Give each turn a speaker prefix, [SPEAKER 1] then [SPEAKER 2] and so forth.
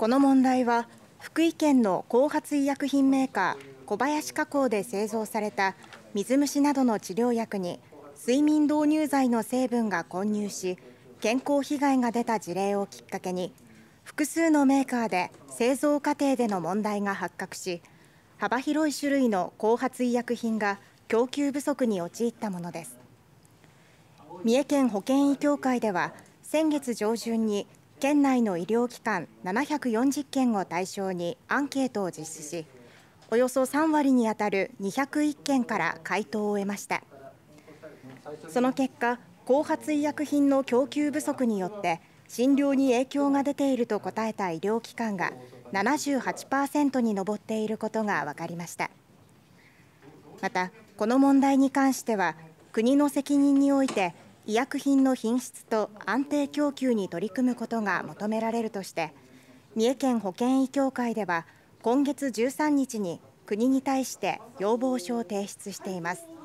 [SPEAKER 1] この問題は福井県の後発医薬品メーカー小林化工で製造された水虫などの治療薬に睡眠導入剤の成分が混入し健康被害が出た事例をきっかけに複数のメーカーで製造過程での問題が発覚し幅広い種類の後発医薬品が供給不足に陥ったものです三重県保健医協会では先月上旬に県内の医療機関740件を対象にアンケートを実施しおよそ3割にあたる201件から回答を得ましたその結果後発医薬品の供給不足によって診療に影響が出ていると答えた医療機関が78%に上っていることが分かりましたまたこの問題に関しては国の責任において医薬品の品質と安定供給に取り組むことが求められるとして三重県保健医協会では今月13日に国に対して要望書を提出しています。